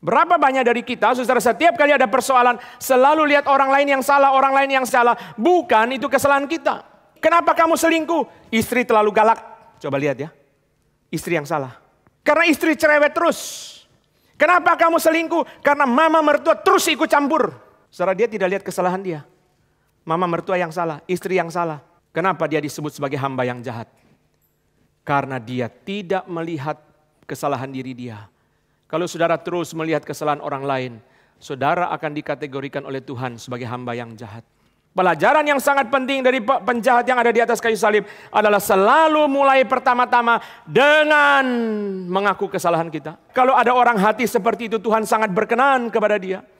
Berapa banyak dari kita, saudara, setiap kali ada persoalan, selalu lihat orang lain yang salah, orang lain yang salah. Bukan itu kesalahan kita. Kenapa kamu selingkuh? Istri terlalu galak. Coba lihat ya. Istri yang salah. Karena istri cerewet terus. Kenapa kamu selingkuh? Karena mama mertua terus ikut campur. Saudara dia tidak lihat kesalahan dia. Mama mertua yang salah, istri yang salah. Kenapa dia disebut sebagai hamba yang jahat? Karena dia tidak melihat kesalahan diri dia kalau saudara terus melihat kesalahan orang lain, saudara akan dikategorikan oleh Tuhan sebagai hamba yang jahat. Pelajaran yang sangat penting dari penjahat yang ada di atas kayu salib adalah selalu mulai pertama-tama dengan mengaku kesalahan kita. Kalau ada orang hati seperti itu, Tuhan sangat berkenan kepada dia.